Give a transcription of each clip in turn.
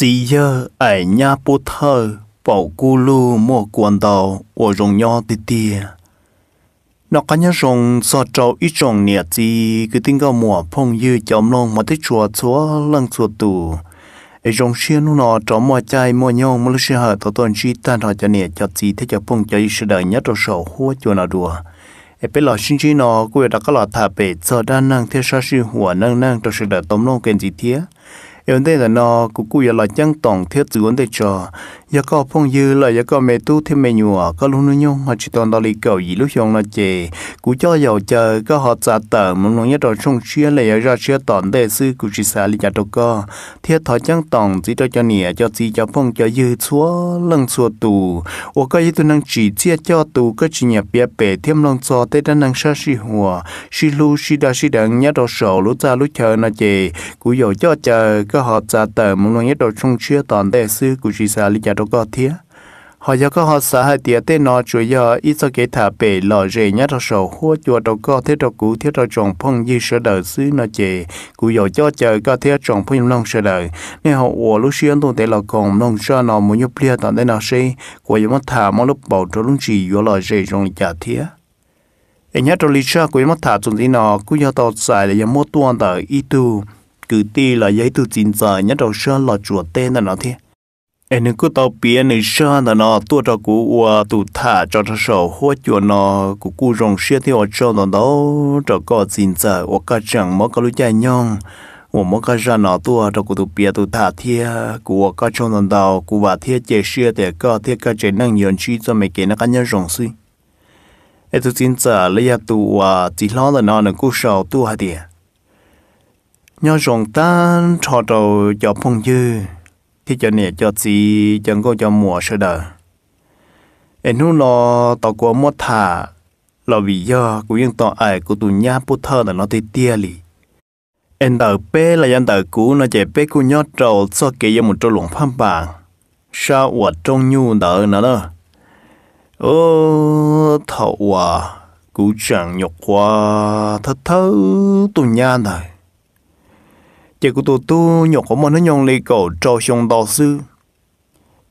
chỉ giờ ở nhà bố thơ bảo cô lu mua quần đầu ở rồng nho tì tì nó có nhà rồng so trâu ít rồng nè chỉ cứ tin cái mua phong như chấm lông mà thích chùa chúa lăng chùa tù ở rồng xiên nó trò mò chai mò nhau mà lúc xưa tổ tuần chi tan họ cho nè cho chỉ thế cho phong cho sự đời nhất rồi sầu hua chùa nào đùa ở bên lò xin chi nó quê đã có lò thả bể giờ đang năng theo sa sư hùa năng năng cho sự đời tóm lông kênh gì thế vấn đề là nó cũng cũng là chẳng tổng thiết dự vấn cho giờ có phong dư là giờ có mẹ tu thêm mẹ nhùa có luôn nữa nhung họ chỉ toàn đó lý cầu gì lúc xong là chè cho giàu chờ có họ trả tờ mà nó nhất rồi xong chia là giờ ra chia toàn đề sư cũng chỉ xả lý trả đâu có thiết thọ chẳng tổng chỉ cho cho nè cho chỉ cho phong cho dư chúa lần chúa tù ô cái gì tôi năng chỉ chia cho tù cái chỉ nhập bia bể thêm lòng cho tết đã năng sa si hùa si lu si đa si đằng nhất rồi sầu lúc ra lúc chờ là chè cũng giàu cho chờ có ก็หอจะเติมลงนี้โดยชงเชื่อตอนแต่ซื้อกุชิสาลิจาตก็เทียหอยก็หอสาหเตียเตนอจุยออิสเกถาเปหล่อเจยะทศหัวจัวตก็เทตกูเทตจงพงยีเสดซื้อนอเจกูอยจ่อเจอก็เทจงพงนองเสดเนี่ยหอวลุเชียนตัวแต่ละกองนองชอนอมุยเปลี่ยตอนได้นอเชกวยมถามลุบ่าวตลุงจียอหล่อเจจงจาเทีย nhớ rồi lý cha quý mất thả chúng tí nó cũng nhớ tàu xài là nhớ mua tuôn tờ y tu cứ ti là giấy tu chín giờ nhất đầu sơ là chuột tên là nó thế em cứ tao biết nên sơ là nó tua cho cú ua tụ thả cho cho sầu hoa chuột nó của cú rồng xe thì ở cho nó đâu cho có chín giờ ở cả chẳng mất cái nó nó tụ tụ lấy chỉ lo là lối hả nhong 我们个热闹多，这个都别都大天，我个冲动到，我把天解释的，个天个只能用去做没给那个人用水。哎，都现在了呀，都啊，只老的那能够少多一点。nhớ rộng ta cho đầu cho phong dư thì cho nè cho gì chẳng có cho mùa sơ đờ em nu lo tao có mất thả lo vì do của những tao ai của tụi nhá bút thơ là nó tê tia lì em đợi bé là dân đợi cũ nó chạy bé của nhớ trầu cho kể cho một trâu lũng phong bàng, sao ở trong nhu đỡ nữa đó ô thầu à cũ chẳng nhục quá thật thấu tụi nhá này chỉ có tôi tu nhọc có món nó nhong lì cổ trò xong đó sư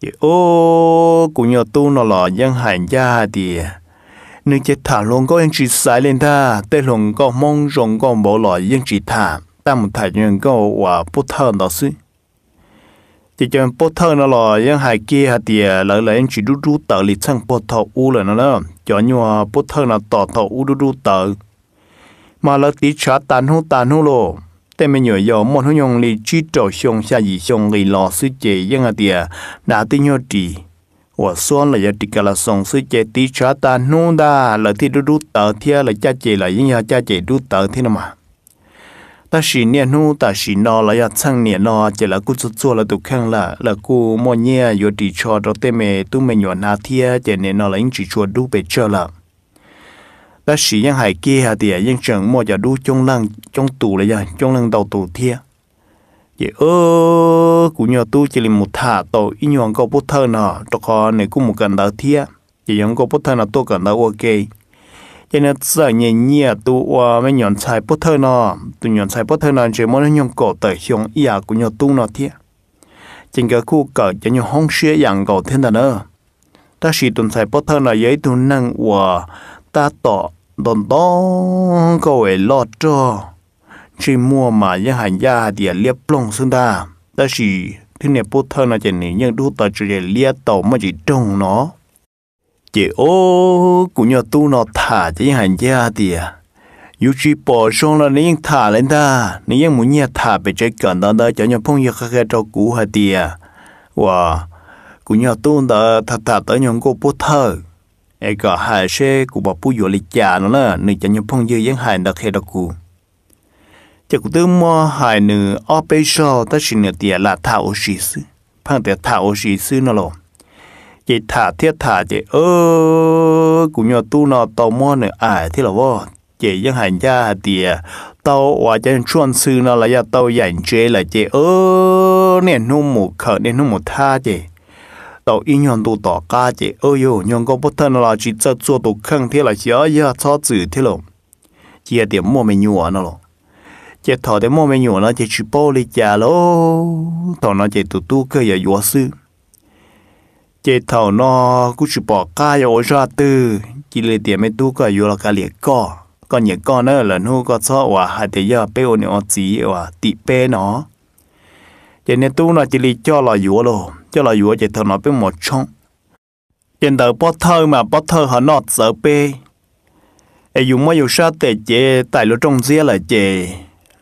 chỉ ô cũng nhờ tu nó là dân hành gia thì nữ chỉ thả luôn có những chỉ sai lên ta tê luôn có mong rong có bỏ lại những chỉ thả ta một thầy nhân có và bút thơ đó sư chỉ cho bút thơ nó là dân hải kia thì lỡ lỡ anh chỉ đu đu tờ lịch sang bút thọ u là nó đó cho nhau bút thơ nó tỏ thọ u đu đu tờ mà lỡ tí trả tàn hô tàn hô rồi แต่ไม่เหนื่อยยอมมอนหยงลีจีจ่อชงชายีชงลีลอซึเจยังอาเตียนาติโยตีว่าส่วนเลยติกาลส่งซึเจติชาตานูดาเลยที่ดูดูเตอเทียเลยจ้าเจเลยยังยาจ้าเจดูเตอที่นั่นมาตาสีเนี่ยนูตาสีนอละยาช่างเนี่ยนอเจละกูจุดจัวละตุกข้างละละกูมอเนี่ยอยู่ดีชอดเราเตเมตุ้มเมยหยวนนาเทียเจเนี่ยนอละยิงจีชวดดูไปเจอละ ta sĩ yang hải kia hà tiề yang chẳng mua giờ đu trong lăng trong tù là giờ trong lăng đầu tù thia vậy ơ cũng nhờ tu chỉ là một thả tổ ý nhọn có bút thơ nọ cho họ này cũng một cần đào thia vậy yang có bút thơ nọ tôi cần đào ok cho nên giờ nhẹ nhẹ tu qua mấy nhọn sai bút thơ nọ tu nhọn sai bút thơ nọ chỉ muốn nhọn cổ tới hiong ia à, cũng nhờ tu nọ thia chính cái khu cỡ cho nhọn hong xia yang cổ thiên đàn ơ ta sĩ tuần sai bút thơ nọ giấy tu năng của ta tỏ bom bom có vẻ lo cho chỉ mua mà những hành gia địa à, liệp plong xương ta ta chỉ thế này bố thơ là chỉ này nhưng đu ta chỉ liệp tàu mà chỉ trông nó chỉ ô cũng nhờ tu nó thả chỉ hành gia địa, dù chỉ bỏ xong là nên thả lên ta nên nhưng muốn nhà thả về chơi cẩn đó đó cho nhà phong nhà khác cho cũ hay địa. wow cũng nhờ tu ta thả thả tới nhóm cô bố thơ ai cả hai xe cụ bảo bùi dội lịch già nó là nửa chẳng nhung phong dư giang hài đặc hệ đặc cụ chỉ cũng tư mua hài nửa ở bên sau ta xin nửa tiền là thảo sĩ sư phang tiền thảo sĩ sư nó lo chỉ thả thiết thả chế, ơ cụ nhỏ tu nó à, tàu mua nửa ải thế là vô chỉ giang hai gia tiền tàu và chân chuan sư nó là gia tàu dành chế là chế ơ nè nung một khởi nè nung một tha chế. 到一年都打家姐，哎哟，人家不疼了，去这做都坑贴了，小呀操子贴了，这点莫没牛完了咯。这头的莫没牛了，就去包里家喽，到那这都都个也有事。这头呢，估计把家要啥的，这里点没都个有了个脸高，个脸高呢，然后个操哇，还得要被我娘子哇，地被呢。giờ nên tu nó chỉ li cho là dũa lô cho là dũa chỉ thằng nó biết một trong trên tờ bó thơ mà bó thơ họ nọt sợ ai dùng mấy dùng sao tệ chế tại lỗ trong dĩa là chế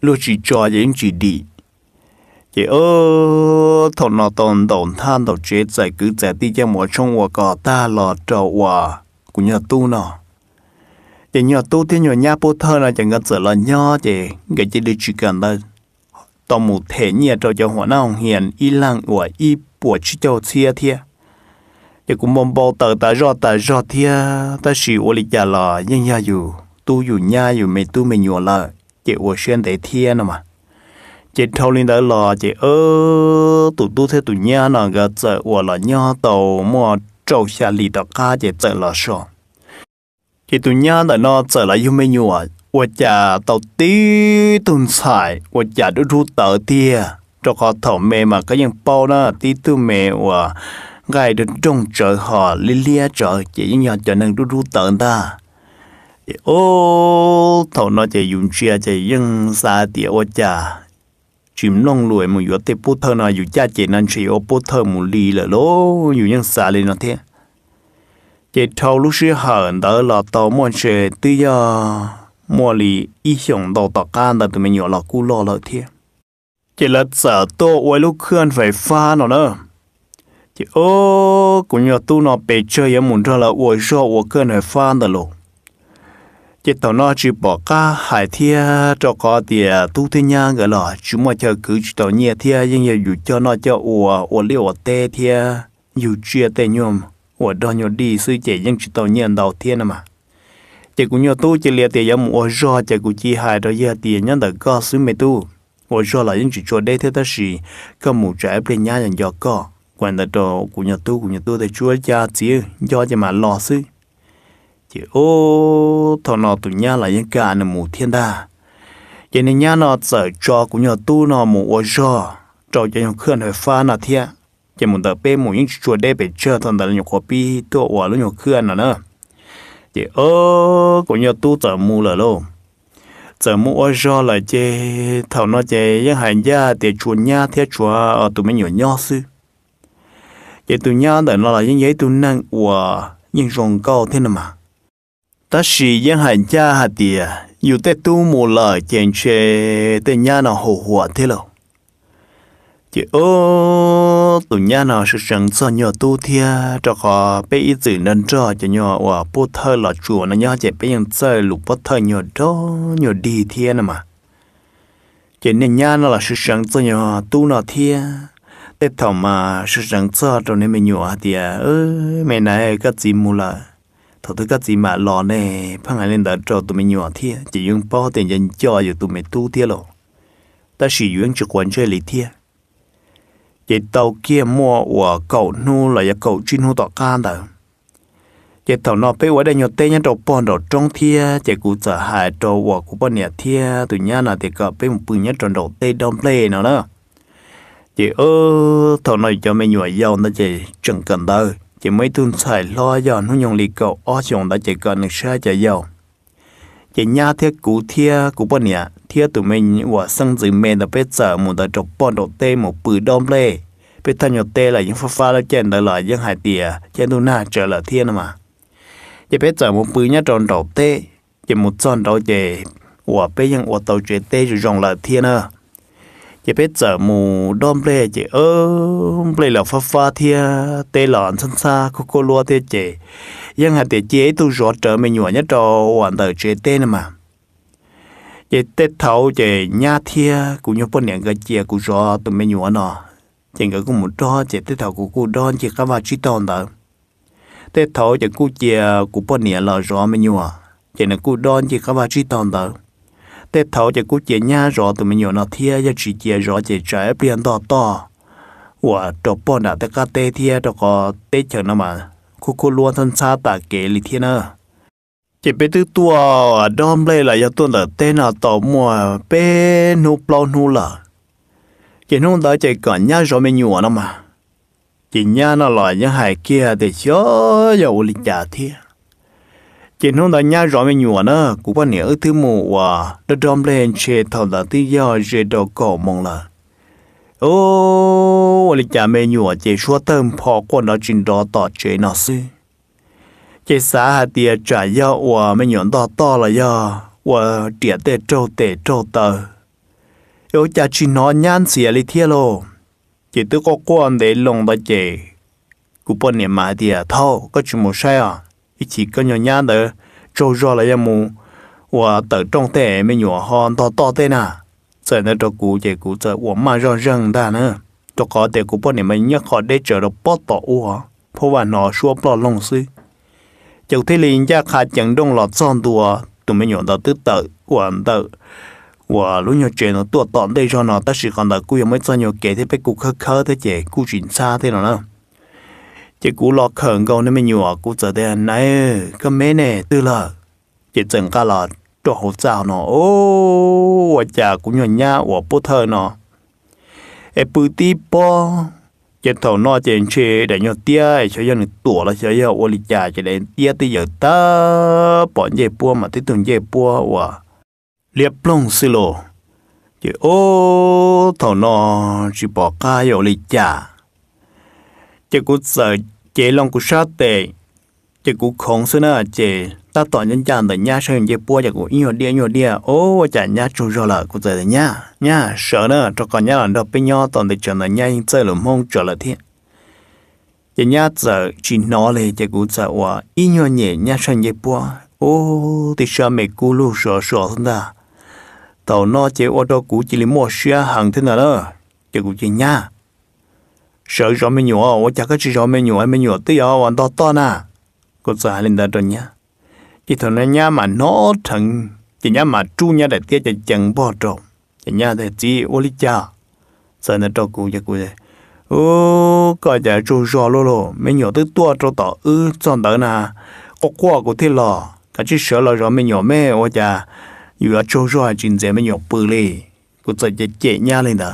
lỗ chỉ cho những chỉ đi chế ơ thằng nó tồn tồn than tồn chế giải cứ giải đi cho một trong và có ta lò trầu hòa của nhà tu nó chế nhà tu thì nhà nhà bó thơ là chẳng ngất sợ là nho chế cái chế đi chỉ cần đây tao mù thể nhẹ cho cho หัวหน้า hiền y lang của y bùa chứ cho chia thia thì cũng mong bao tờ ta do ta do thia ta chỉ ô lý giả là nhân dù tu dù nha dù mày tu mày nhùa là chị ô để thia mà chị thâu lên tới là chị ơ tụ tu thế tụ nha nè gà chợ ô là nha tàu mua trâu xa lì tàu ca chị chợ là sọ chị tụ nha là nó là dù mày nhùa 我家到底顿菜，我家都入到的，这个头妹嘛，个样包呢，底都没我，爱的种着哈，里里着，这样样就能入入到的。ô thầu nó chỉ dùng chia chỉ dân xa tiệt ô cha chìm nông lùi một yếu tế bút thơ nó dù cha chỉ nên chỉ ô bút thơ một lì là lô dù dân xa lên nó thế chỉ lúc xưa hờn đó là tàu mòn xe tư do 莫里一想到大家那都没有了，古老了天。这了这多为了看会发了呢。这哦，古鸟都那被车也蒙着了，我说我看会发的喽。这到那只把家海天这个的都天样个了，只么叫狗知道热天，因为有叫那叫我我留我带天，有这带鸟，我到鸟地是这样知道热到天了嘛。chỉ cũng nhiều tu chỉ liệt tiền giống ô do chỉ cũng chỉ hai đó giờ tiền nhân được có xứ mê tu ô do là những chuyện cho đây thế ta gì có một trái bên nhà nhận do có quan đó đồ cũng nhiều tu cũng nhiều tu để chúa cha chỉ do chỉ mà lo xứ chỉ ô thọ nọ tụi nhà là những cái nè một thiên đa chỉ nên nhà nó sợ cho cũng nhiều tu nó một ô do cho cho những khuyên hồi pha nọ thiệt chỉ muốn tập bên một những chuyện đây để chơi thằng đó là nhiều copy tôi ô luôn nhiều khuyên nọ nữa chị ơ cũng như tu tờ mù là lô tờ mù ở do là chị thảo nó chị những hành gia thì chùa nha thế chùa ở tụi mình nhỏ nhỏ sư chị tụi nha để nó là những giấy tụi năng của những rồng cao thế nào mà ta chỉ những hành gia hạt tiền dù tết tu mù là chèn chè tên nha nó hồ hòa thế lâu chị ô tụi nhà nó sự sẵn cho nhỏ tu thia cho họ bây ý tử nên cho cho nhỏ và bố thơ là chùa nó nhỏ chị bây giờ chơi lục bố thơ nhỏ đó nhỏ đi thia nè mà chị nên nhà nó là sự sẵn cho nhỏ tu nó thia tết thọ mà sự sẵn cho cho nên mình nhỏ thì ơ mẹ này các chị mua là thọ thứ các chị mà lo nè phăng hai lên đợt cho tụi mình nhỏ thia chỉ dùng bao tiền dành cho rồi tụi mình tu thia rồi ta sử dụng cho quan chơi lý thia chỉ tàu kia mua của cậu nu là giờ cậu chuyên nu tọa can đó chỉ tàu nó bây giờ đây nhiều tên nhân đầu bọn đầu trong thia chỉ cụ sợ hại đầu của cụ bọn nhà thia tụi nhà là thì gặp bây một bự nhất tròn đầu tê đông lê nó đó chỉ ơ thầu này cho mấy người giàu nó chỉ chẳng cần đâu chỉ mấy tuần xài lo giờ nó nhung lì cậu ở trong đã chỉ cần được sai chạy giàu chỉ nhà thiết cụ thia cụ bọn nhà thiệt tụi mình quả sang dưới mẹ là bé chở một đợt trọc bọn đột tê một bự đom lê bé thân nhột tê là những pha pha là chèn đời lại những hải tìa chèn tu na trở là thiên mà giờ bé chở một bự nhá tròn đột tê chỉ một tròn đột chè những bé ยัง quả tàu chè tê rồi dòng là thiên à giờ bé chở mù đom lê chỉ ơ lê là pha pha thiên tê lọn sân xa cô cô lúa tê chè những hải tìa chế tu rót trở mình nhỏ nhá tròn hoàn tàu chè tê mà ye tết thấu ye nhà thia cũng như bọn nhàng cái chia cũng à, rõ tụi mình nhớ nọ chẳng cái cũng một đó ye tết thấu của cô đó chỉ các bạn chỉ tồn đó tết thấu ye cô chia của bọn nhàng là rõ mình nhớ chỉ là cô đó chỉ các bạn chỉ tồn đó tết thấu ye cô chia nhà rõ tụi mình nhớ nọ thia ye chị chia rõ chỉ trái biển to to và đồ bọn nào tất cả tết thia cho có tết chờ nó mà cô cô luôn thân xa tạ kể lì thiên ơ chỉ biết tự tua đom lên là do tuần là tên là tổ mùa bé nu plau nu là chỉ nung đã chạy cả nhà rồi mình nhùa nó mà chỉ nhà nó là nhá hải kia để cho dầu lịch trả thiệt chỉ nung đã nhá rồi mình nhùa nó cũng bao nhiêu thứ mù à đó đom lên chê thầu là tí do chê đồ cổ mong là ô lịch trả mình nhùa chỉ suốt tâm phò của nó trình đó tỏ chê nó xí 这啥哈的炸药我们用到到了呀，我这得周得周的，有家去拿烟写的贴喽，这都个光得弄到这，古半年买的套，个全部晒啊，一起跟人家的周热了一么，我得中得没用好到到的呢，在那这古这古这我马上扔的呢，这个得古半年没一好得着了不到我，不然拿说不拢是。chục thế liền gia khá chẳng đông lọt son tua tụi mình nhọn đó tức tự quản tự và lúc nhỏ chuyện nó tua tọn đây cho nó ta chỉ còn đợi cú mới cho nhiều kể thế phải cú khơ khơ thế chị cú chuyển xa thế nào nữa chỉ cú lọt khẩn câu nên mình nhỏ cú giờ đây này cái mẹ này tư lờ chỉ chẳng cả là cho hậu chào nó ô và chả cú nhỏ nhá và bố thơ nó em bự tí bo จนถอนอเจนเชได้ยอเตี้ยชยันตัวละชยอวลิจา จะได้เตี้ยตีเยอะตาปอนเยปัวมาที่ตุงเยปัววะเรียบลงสิโลจะโอถอนอชิปอกายอลิจาจะกุศลเจลองกุชาเตจะกุของสนาเจ ta tỏ nhân chàng tại nhà sơn dây bua giờ cũng nhiều đĩa nhiều đĩa ô chả nhà chủ rồi là cũng giờ nhà nhà sợ nữa cho con nhà làm đâu bên nhau toàn để chờ là nhà nhưng chơi là mong chờ là thiên giờ nhà sợ chỉ nói lên cho cụ sợ hòa ít nhiều nhẹ nhà sơn dây bua ô thì sao mẹ cụ lu sợ sợ thế ta tàu nó chỉ ô tô cũ chỉ lấy mua xe hàng thế nào đó giờ cũng chỉ nhà sợ rõ mình nhổ ô chả có chỉ rõ mình nhổ mình nhổ tới giờ hoàn to to nè cũng giờ lên đó rồi nhá chỉ thằng này nhá mà nó thằng chỉ nhá mà chu nhá để tiếc chỉ chẳng bỏ trộm chỉ nhá để chỉ ô lý cha sợ nó trộm cú giờ cú giờ ô coi giờ chu rõ lô lô mấy nhỏ tới tua cho tỏ ư chọn tới nà có qua của thế lo cái chỉ sợ là rồi mấy nhỏ mẹ ô cha dù là chu rõ chính dễ mấy nhỏ bự lì cú sợ chỉ chạy nhá lên đó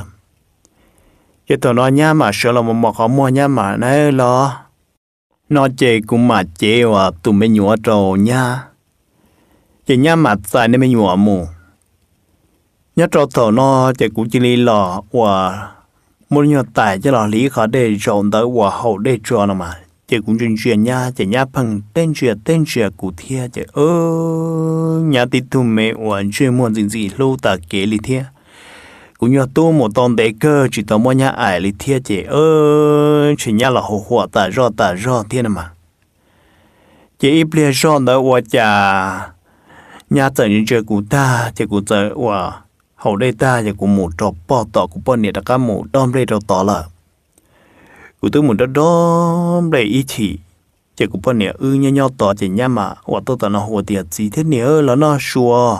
chỉ thằng này nhá mà sợ là một mỏ khó mua nhá mà này lo nó chê cũng mà chê và tụi mình nhua trâu nha chỉ nhá mặt xài nên mình nhua mù nhá trâu thầu nó chỉ cũng chỉ lý lò và muốn nhua tài cho lò lý khó để rộng tới và hậu để cho nó mà chỉ cũng chuyên chuyện nha chỉ nhá phần tên truyền tên truyền cụ thia chỉ ơ nhà tí tụi mẹ và chuyên muốn gì gì lâu ta kế lý thia cũng như tu một tông đề cơ chỉ tao mua nhà ải lý thiết chế ơ chỉ nhà là hồ hồ ta rõ ta rõ thiên mà chế ít lìa rõ đó qua chả nhà tận những chơi của ta chế của tớ qua hậu đây ta chỉ của một trọ bỏ tỏ của bọn này đã cả một đom đây đâu tỏ là của tôi một đó đom đây ý chỉ chỉ của bọn này ư nhau nhau tỏ chỉ nhà mà hoặc tôi tao nó hồ tiệt gì thế nữa là nó xua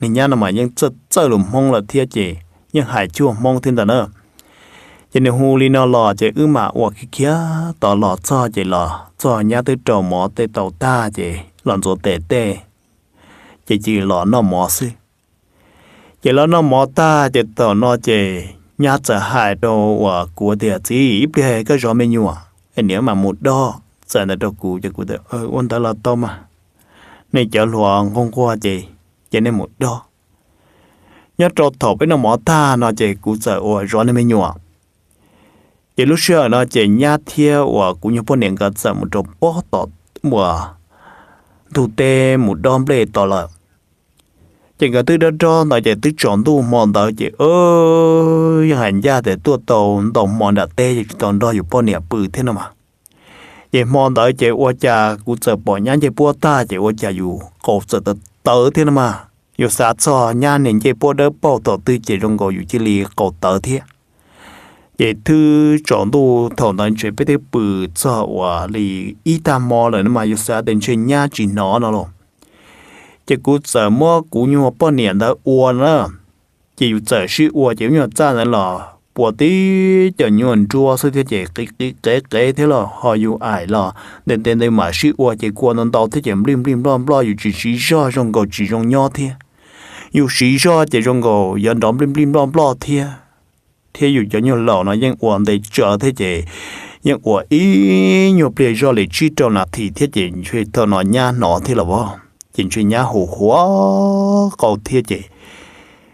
nên nhà nó mà nhưng chơi chơi lùm hông là thiết chế ยังหายชั่วมองเทนแต่เนอะยันหูลีนอหล่อเจอื้อมาอวกเคี้ยต่อหล่อจ่อเจหล่อจ่อยาตื้อจอหมอเตเต่าตาเจหล่อนโจเตเตเจจีหล่อนอหมอซึเจหล่อนอหมอตาเจต่อนอเจยาจะหายตัวว่ากูเดียจีเปียก็ยอมไม่ยัวไอเนี้ยมาหมดดอจะนั่นตัวกูจะกูเดียเออวันตลอดต่อมาในเจ้าหลวงคงกว่าเจเจในหมดดอ nhớ trò thọ bên nó mỏ ta nó chạy cú sợ ủa rõ nên mới nhòa chỉ lúc xưa nó chạy nhá thia ủa cũng như bọn nền gần sợ một trò bó tọt mùa thủ tê một đom lê tỏ lợ chạy có tư đó cho nó chạy tư chọn tu mòn đó chỉ ơi hành gia để tua tàu tàu mòn đã tê chỉ tàu đó อยู่ bọn nền bự thế nào mà chạy mòn đó chạy ủa cha cũng sợ bỏ nhá chạy bua ta chạy chỉ ủa cha อยู่ cổ sợ tớ thế nào mà 有啥做 nhà nên chế bộ đỡ bộ tổ tư chế rong gò dù chế lì cổ tơ thế chế thư chọn đồ thổ nên chế bê tế bự cho và lì ít ta mò rồi mà 有啥 đến chế nhà chỉ nó nó rồi chế cú giờ mua cú nhiều bao niệm đã uo nữa chỉ giờ sự uo chỉ nhiều cha nữa rồi bộ tí chở nhuận chua sư thế chế cái cái kế kế thế là họ yêu ai là nên tên đây mà sĩ qua chế qua nên tàu thế chế lim lim lom lo yêu chỉ sĩ cho trong cầu chỉ trong nhỏ thế yêu sĩ cho chế trong cầu yên đóng lim lim lom lo thế thế yêu cho nhuận lão nó yên uổng để chờ thế chế nhưng của ý nhiều bề do lấy chi cho là thì thế chế chơi thợ nó nha nó thế là vô chính chơi nha hồ hóa cầu thế chế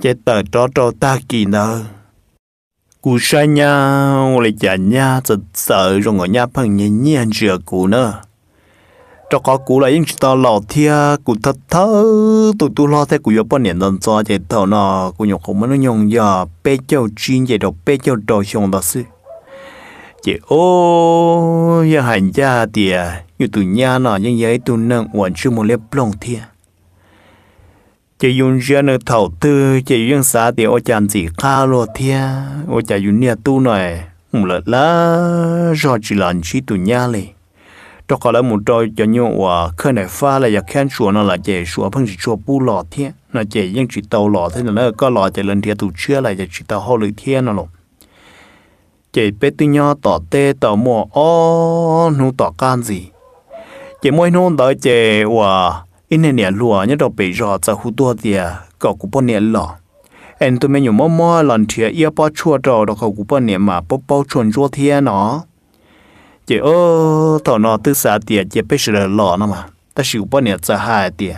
chế tờ trò trò ta kỳ nơ cú sai nha lại chả nha sợ sợ rồi ngồi nha phẳng nhẹ nhẹ rửa cú nữa cho có cú lại những ta lò thia cú thật thơ tụi tu lo thế cú yếu bao nhiêu lần cho chế thầu nó cú nhọc không nó nhong giờ bê châu chín chế đọc bê châu đồ xong đó sư chế ô giờ hành gia tiề như tụi nha nó nhưng giấy tụi nâng uẩn chưa một lép lông thia chỉ dùng riêng ở thầu tư chỉ dùng xã thì ô chàng chỉ khá lo thia ô chả dùng nhà tu này không lợt lá rồi chỉ làm chỉ tu nhà lì đó có lẽ một trò cho nhau và khi này pha là giặc khen chùa nó là chạy chùa phong chỉ chùa bu lọ thia nó chạy nhưng chỉ tàu lọ thế là nó có lọ chạy lên thia tu chưa lại chỉ tàu hồ lưỡi thia nó lộn chạy bé tư nhau tỏ tê tỏ mùa ô nu tỏ can gì chạy mỗi nôn đó chạy và in nè lua lúa nhớ đọc bể rõ cho hú tua thì có cú bò nè lọ em tôi mình mò mò lần thìa yêu bò chua trò đó có cú bò nè mà bò bò chuồn chua thìa nó chỉ ô thọ nó tư xã thì chỉ biết sửa lo nó mà ta sửa bò nè cho hai thì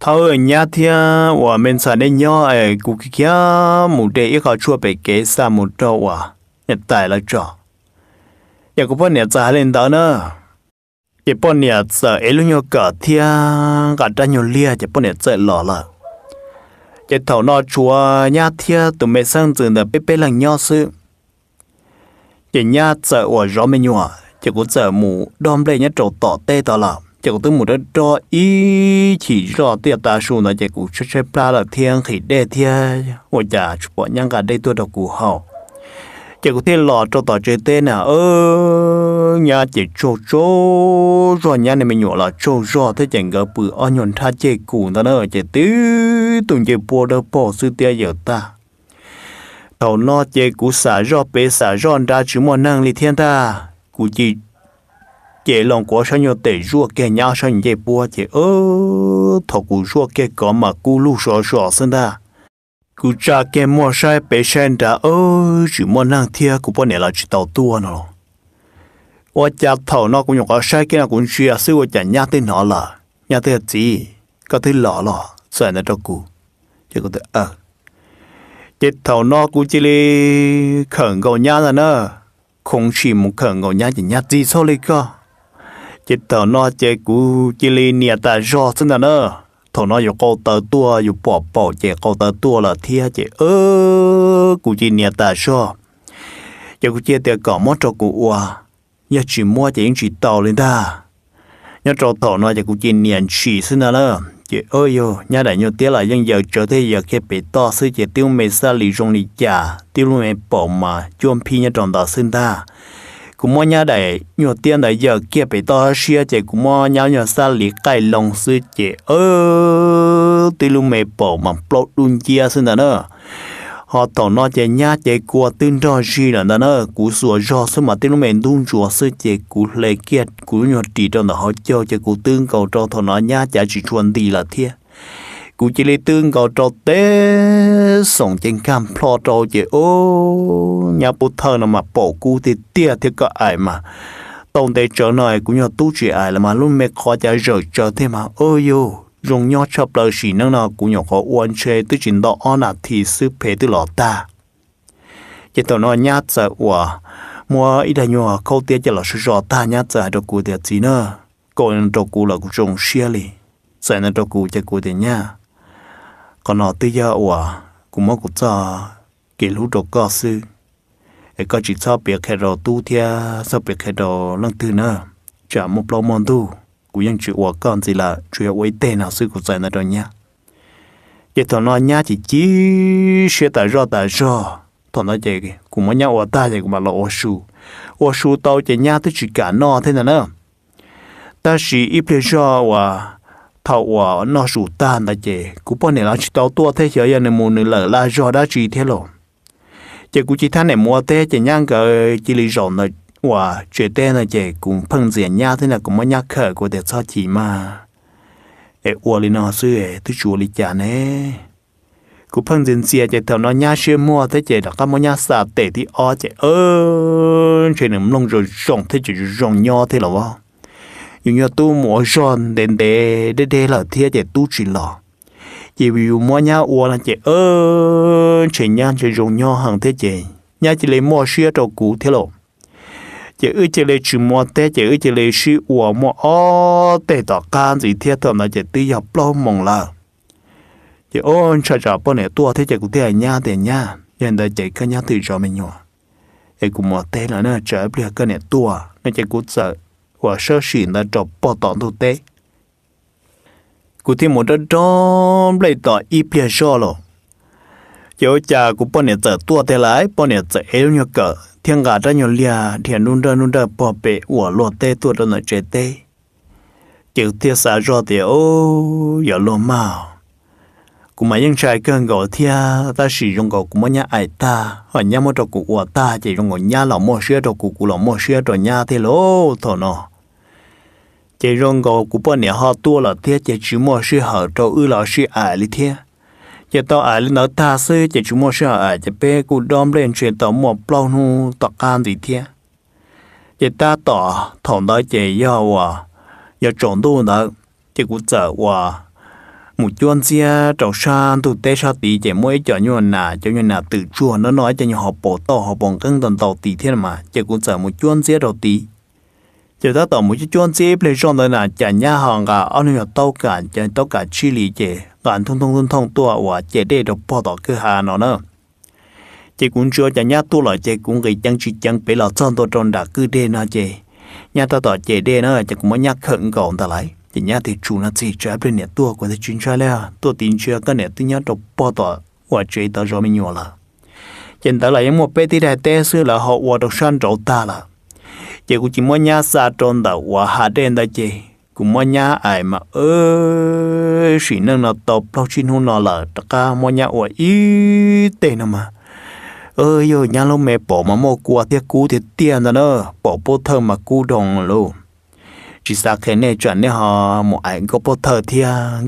thao ở nhà thìa và mình sản nên nhỏ ở cú kia một đề yêu cầu chua bể kế sa một trâu à nhật tại là trò giờ cú bò nè cho hai lên đó nữa chỉ bọn nhà sợ ấy lúc nhau cả thia cả ra nhau lia chỉ bọn nhà sợ lỏ lợ chỉ thầu nó chúa nhà thia tụi mày sang từ nè bê bê lần nhau sự chỉ nhà sợ ở rõ mày nhau chỉ cũng sợ mù đom đây nhá trầu tỏ tê tỏ lợ chỉ có tưởng mù đó cho ý chỉ rõ tiệt ta su nó chỉ có chơi chơi pla là thiên khỉ đê thia ôi chà chụp bọn nhang cả đây tôi đọc cụ hậu chỉ có thể lọ cho tỏ chơi tên nè à? ơ nhà chỉ chô chô rồi nhà này mình nhỏ là chô chô thế chẳng gỡ bự o nhuận tha chê cũ ta nó ở chê tứ tùng chê bùa đỡ bỏ sư tia giờ ta thầu nó chê cũ xả rò bê xả rò ra chứ mò năng lì thiên ta cũ chỉ chê lòng của sao nhiều tệ rùa kẻ nhau sao những chê bùa chê ơ thầu cũ rùa kẻ có mà cũ lù sò sò xin ta กูจะเกมมัวใช้เปเชนดาเออจุมอนั่งเทียกูปนเนี่ยเราจะต่อตัวเนาะว่าจะเท่านอกูยกเอาใช้กินกูเชียซื้อว่าจะยากที่หนอละยากที่จีก็ที่หล่อหล่อส่วนนั้นตัวกูจะก็ตัวเออจิตเท่านอกูจิลีเขิงกูยากแล้วเนอะคงชิมเขิงกูยากจะยากจีโซเลยก็จิตเท่านอเจกูจิลีเนี่ยแต่รอซึ่งนะเนอะ thằng nó câu tờ tua có bỏ bỏ chỉ câu tờ tua là thia chỉ ơ cụ chỉ nhà ta cho giờ cụ chia tiền cỏ mót cho cụ qua, nhà chỉ mua chỉ chỉ tàu lên ta nhà cho thằng nó giờ cụ chỉ nhà chỉ xin là chị ơi yo nhà đại nhiều tiếc là dân giờ trở thế giờ khi bị to sư chị tiêu mê sa lì rong lì già tiêu luôn em bỏ mà chuông pi nhà tròn đó xin ta cũng mua nhà đấy nhiều tiền đấy giờ kia bị to xia chị cũng mua nhà nhiều xa lì cái lòng sư chị ơ tuy luôn mẹ bỏ mà plot luôn chia xin nữa họ tổ nó chạy nhá chạy qua tin cho gì là nó nó cú sửa cho số mà tin mình đun chùa sư chạy cú lệ kiệt cú nhỏ trì cho nó họ cho chạy cú tương cầu cho thọ nó nhá chạy chỉ chuẩn gì là thiệt cụ chỉ lấy tương gò trò tế sống trên cam plo trò chỉ ô nhà bố thơ là mà bỏ cụ thì tia thì có ai mà tổng thể trở này cũng như tu chỉ ai là mà luôn mẹ khó chả rời trở thế mà ôi yo dùng nhau chập lời xì năng nào cũng nhỏ khó uốn chế tức chính đó on là thì sư phê từ lọ ta chỉ tao nói nhát sợ ủa mua ít là nhỏ câu tia chỉ là sự rõ ta nhát sợ đồ cụ tiệt gì nữa còn đồ cụ là dùng xia li sợ nó đồ cụ chỉ cụ tiệt nha còn nó tự do ủa cũng mong cũng cho kể lũ đồ có sư để có chỉ cho biết cái đồ tu thia cho biết cái đồ lăng tư nữa chả một lâu mòn tu chịu hòa con gì là chuyện quấy tên nào sư cũng dạy nó rồi nhá vậy thằng nó nhá chỉ chỉ sẽ tại do tại do thằng nó chạy cũng mà nhá ủa ta chạy cũng mà là ủa su ủa su tao chạy nhá tới chỉ cả nó thế nào nữa ta chỉ ít lý do ủa thầu ở nó sủ ta là chị cũng bọn này là chỉ tao tua thế chơi này một nửa là là do đã chỉ thế lộ chị cũng chỉ thằng này mua thế chị nhang cái chỉ lý rõ là và chuyện thế này chị cũng phân diện nhau thế này cũng mới nhắc khởi của để cho chỉ mà ê ua lý nó xưa ê tôi chủ lý chả nè cũng phân diện xe chị thầu nó nhá xưa mua thế chị đã có mua nhá xả tệ thì o chị ơ chuyện nằm lông rồi rộng thế chị rộng nho thế là không nhưng nhớ tôi mua giòn đến để để để là thiệt để tôi chỉ lò chỉ vì mua nhà uo là chỉ ơ chỉ nhà chỉ dùng nhau hàng thế chỉ nhà chỉ lấy mua xia đầu cũ thế lộ chỉ ư chỉ lấy chỉ mua té chỉ ư chỉ lấy xi uo mua ó té tỏ can gì thế thôi là chỉ tự nhập lo mong là chỉ ôn chờ chờ bọn này tua thế chỉ cũng thế à, nhà thế à, nhà hiện tại chỉ cái nhà tự cho mình nhỏ ai cũng mua té là nó chờ bây cái này tua nó chỉ cũng sợ của sơ sĩ là trò bỏ tỏ đồ tế. Cụ thì một đất đó lấy tỏ y bia cho lộ. Chỗ cha của bọn nè trở tua thế lái, bọn nè trở ế nhờ cỡ, thiên gà ra nhờ lìa, thiên nôn ra nôn ra bỏ bể ủa lộ tê tua ra nở chế tê. Chữ thiết xả rõ thì ô, giờ lộ màu cũng mà những trai cơn gọi thia ta sử dụng gọi cũng mà nhà ai ta hỏi nhà mua trò cụ của ta chỉ dùng gọi nhà lò mua sữa trò cụ cụ lò mua sữa trò nhà thế lô thọ nó chỉ rong gò của bọn nhà họ tua là thế chỉ chú mua sư hở trâu ư là sư ải lý thế chỉ tao ải lý nó ta sư chỉ chú mua sư hở ải chỉ bé cụ đom lên chuyện tao mua bao nhiêu tọt can gì thế chỉ ta tỏ thằng đó chỉ yêu hòa do trộn tu đó chỉ cụ sợ hòa một chuyên xe trầu san tu tế sa tí chỉ mỗi cho nhuận nà cho nhuận nà tự chùa nó nói cho nhuận họ bỏ tao họ bỏ cân tần tàu tí thế mà chỉ cụ sợ một chuyên gì đầu tí chúng ta tổng một chút chuyên chế để trong đó là chả nhà hàng cả ăn nhiều tàu cả chả tàu cả chi lý chế gần thông thông thông thông tua và chế để được bỏ đó cứ hà nó nữa chế cũng chưa chả nhà tua lại chế cũng gây chăng chỉ chăng bị là chân tôi trong đã cứ đê nó chế nhà ta tỏ chế đê nó chế cũng mới nhà khẩn gọn ta lại chỉ nhà thì chủ nó chỉ chế bên nhà tua của thế chuyên chế là tua tin chưa cái này tôi nhà được bỏ đó và chế tao rồi mình nhỏ là trên tao lại những một bé tí đại té xưa là họ và được săn trộn ta là chỉ che kuchimonya sa tonda wa ha denda che kumonya ai ma ơ shi nang na top lo chin hu no la ta ka monya wa i te na mà ơi yo nya lo mẹ bỏ mà mo kwa tia cú thì tia na no po po thơ mà cú dong luôn, chỉ sa khe ne chuẩn ne họ một ai gặp po thơ thì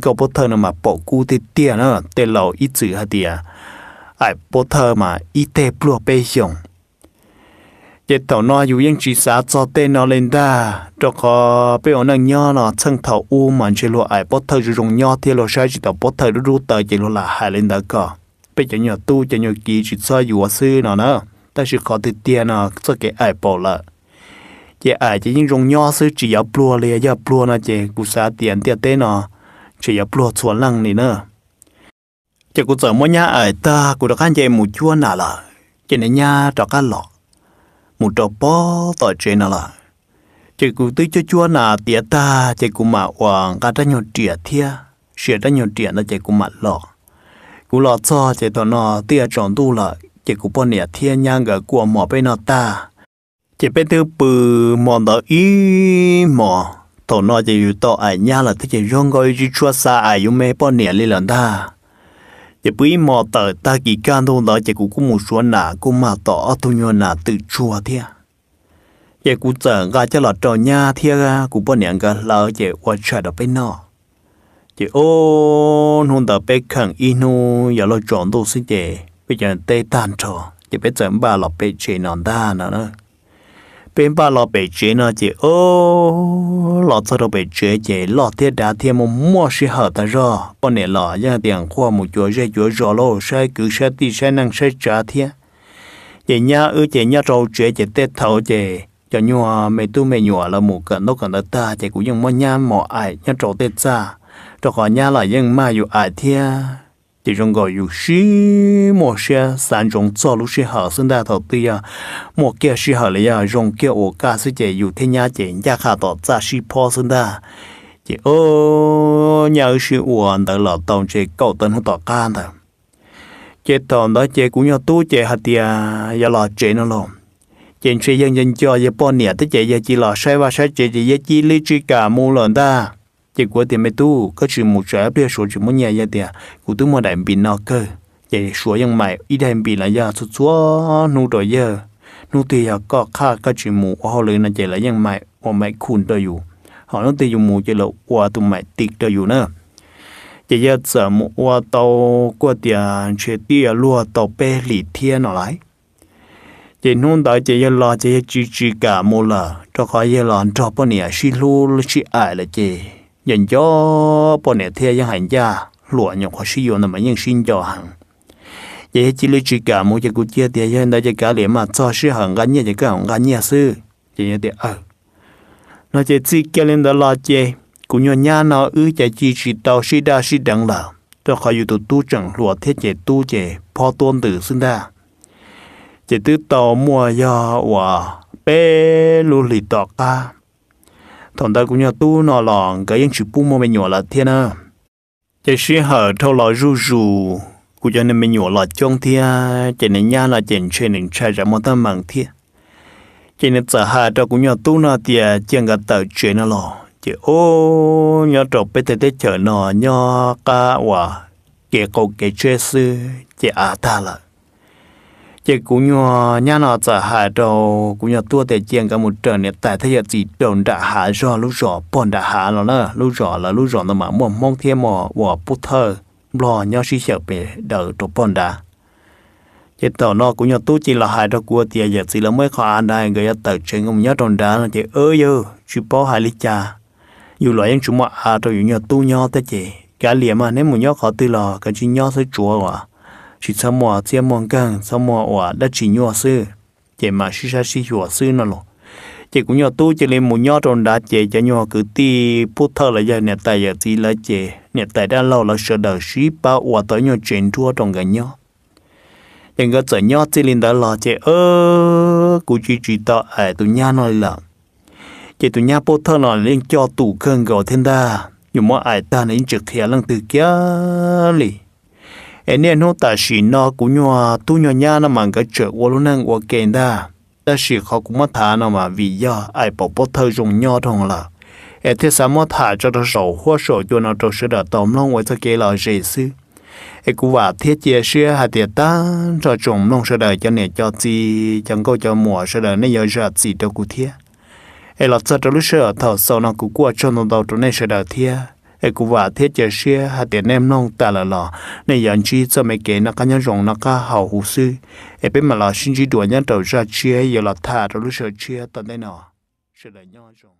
gặp po thơ mà bỏ cú thì tia nữa, tên lo ít chữ ha tia ai po thơ mà ít te plo pe xiong chế tàu nó dù yên chỉ xá cho tên nó lên đa cho có bây giờ nó nhớ nó chân thầu u mà chế lo ai bớt thở dùng nhớ thì lo sai chỉ tàu bớt thở rú tờ chế lo là hai lên đó cả bây giờ nhớ tu chỉ nhớ kỹ chỉ sai dù sư nó nữa ta chỉ có thể tiền nó cho cái ai bỏ lỡ chế ai chỉ những dùng nhớ sư chỉ yếu plua liền yếu plua nó chế cú xá tiền tiền tên nó chỉ yếu plua chuẩn lăng này nữa chế cú chở mua nhà ai ta cú đã khăn chế một chua nà là chế này nhà cho cá lọ một trò bó tỏi trên là chỉ cụ tư cho chua là tía ta chỉ cụ mà hoàng cả ra nhiều tỉa thia sửa ra nhiều tỉa là chỉ cụ mà lọ cụ lọ cho chỉ tao nó tía tròn tu là chỉ cụ bọn nè thia nhang gỡ của mỏ bên nọ ta chỉ bên thứ bự mỏ đó ý mỏ tao nó chỉ yêu tao ai nhá là thế chỉ rong gọi chỉ chua xa ai yêu mê bọn nè lì lần ta 也不因莫得大几干都了，也古古木说那古马到阿土牛那 tự 捉的，也古整个叫了找伢天啊，古不两个老也我吃的被闹，也哦弄得被坑一弄，也了撞到是的，被人带单着，也被整把了被追弄大了呢。bên ba lọ bể chế nó chỉ ô lọ cho đồ bể chế chế lọ thiết dạ đá thiên một mua sĩ hợp ta rồi con này lọ ra tiền khoa một chỗ ra chỗ rõ lô sai cứ sai tì sai năng sai trả thiết chế dạ nhà ư chế nhà trâu chế chế tết thầu chế cho nhua mẹ tu mẹ nhua là một cận nó cận đất ta chế cũng nhưng mà nhà mỏ ải nhà trâu tết ra cho có nhà là nhưng ải thiết 这种个有什么些三种走路是好，现在头对呀，莫叫是好了呀，用叫我家是这有天呀，这人家看到咋是破现在。chị ô nhau sự uẩn đã lọt tông chị cậu tân hút tỏ can thà chị tòn đó chị cũng nhau tu chị hạt tia giờ lọt chị nó lộn chị chị dân dân cho giờ bọn nè tới chị giờ chị lọt sai và sai chị chị giờ chị lý cả mu lần ta จกว่าเดี๋ยวไม่ตู้ก็จะมุ่งเสพเรื่องสูจมุ่งเนี่ยเดียกูตู้มาได้บินนอกเกอใหญ่สวยยังใหม่ อีได้บินแล้วยาสุดซัวนู่ดอยเยอนู่ตียาก็ข้าก็จะมุ่งเอาเลยนะ่นใจแล้วยังใหม่ว่าไม่คุ้นตัวอยู่หอนู่ตีอยู่หมู่จะลว่าตัวใหม่ติดตัวอยู่เนอะจะยาเสริมว่าโตกว่าเดียนเชื่อตี้ลัวโตเปรีเทียนอะไรเจนุ่นตอเจยลอเจยจีจีกาโมลาจะคอยยลอนจอปนียชิลูชิอายละเจ人家半年天一行家，落肉或是有那么硬心就行。也只里只家母只顾家的，现在只家里嘛，做事很安逸，只个很安逸事，这样的啊。那只自家人的垃圾，姑娘伢那二只只知道是大是等了，这还有都都整落天只都只跑端的是的，只都到末要哇，白路里到家。thằng ta cũng nhờ tu nọ lòng cái những chữ bu mô mình nhỏ là thiên à chỉ suy hở thâu lò ru rù cũng cho nên mình nhỏ là trong thiên chỉ nên nhà là chỉ trên nên trai ra một tấm bằng thiên chỉ nên sợ hà cho cũng nhờ tu nọ tiề chẳng cả tờ chuyện nọ lò chỉ ô nhờ trộn bê tê tê chở nọ nhờ ca hòa kẻ cầu kẻ chơi sư chỉ à ta là chỉ cũng nhỏ ờ, nhà nó trả hạ đầu cũng nhỏ tua để tiền cả một trận này tại thế chỉ đồng đã hạ rõ lúc rõ bọn đã hạ nó nữa lúc rõ là lúc rõ nó mà mong mong thêm mò và bút thơ lo nhau suy sợ về đời tổ bọn đã chỉ tàu nó cũng nhỏ tu chỉ là hạ đầu của tiền giờ chỉ là mới khó ăn đây người ta tự chơi không nhớ đồng đã là chỉ ơi yêu chỉ bỏ hai lít trà dù loại em chúng mà à rồi nhỏ tu nhau thế chỉ cả liền mà nếu muốn nhau khó tư lò cái chuyện nhớ thấy chùa à chỉ sao mò chia mò càng sao mò ủa đã chỉ nhỏ sư chỉ mà sư sa sư nhỏ sư nó lo chỉ cũng nhỏ tu chỉ lên một nhau trong đá chỉ cho nhau cứ ti bút thơ là giờ nè tài giờ ti là chỉ nè tài đã lâu là sợ đời sĩ ba ủa tới nhau chuyện thua trong cái nhau nhưng cái chợ nhau chỉ lên đó là chỉ ơ cũng chỉ chỉ tao ai à, tụi nhau nói là chỉ tụi nhau bút thơ là lên cho tủ cơn gạo thiên đa nhưng mà ai ta nên trực thiệt lần từ kia lì em nên hô ta chỉ nó cũng nhòa tu nhòa nhà nó mà cái chợ wo luôn năng wo kén đa ta chỉ khó cũng mất thả nó mà vì do ai bỏ bỏ thơ dùng nhòa thong là em thế sa mất thả cho nó sầu hoa sầu cho nó trâu sữa đã tóm long với thơ kia là gì sư em cũng và thiết chia sẻ hạt tiệt ta cho chúng long sữa đời cho nè cho chi chẳng câu cho mùa sữa đời nên giờ giờ gì đâu cũng thiết em là cho trâu sữa thở sau nó cũng qua cho nó đầu trâu nên sữa đời thiết ai cũng và thế chế xe hạt tiền em nong ta là lò nên giờ chi cho mấy cái nó cá nhân rồng nó cá hậu hữu sư ai biết mà là xin chỉ đuổi nhau đầu ra chia giờ là thà rồi lúc sợ chia tận đây nọ sự là nhau rồi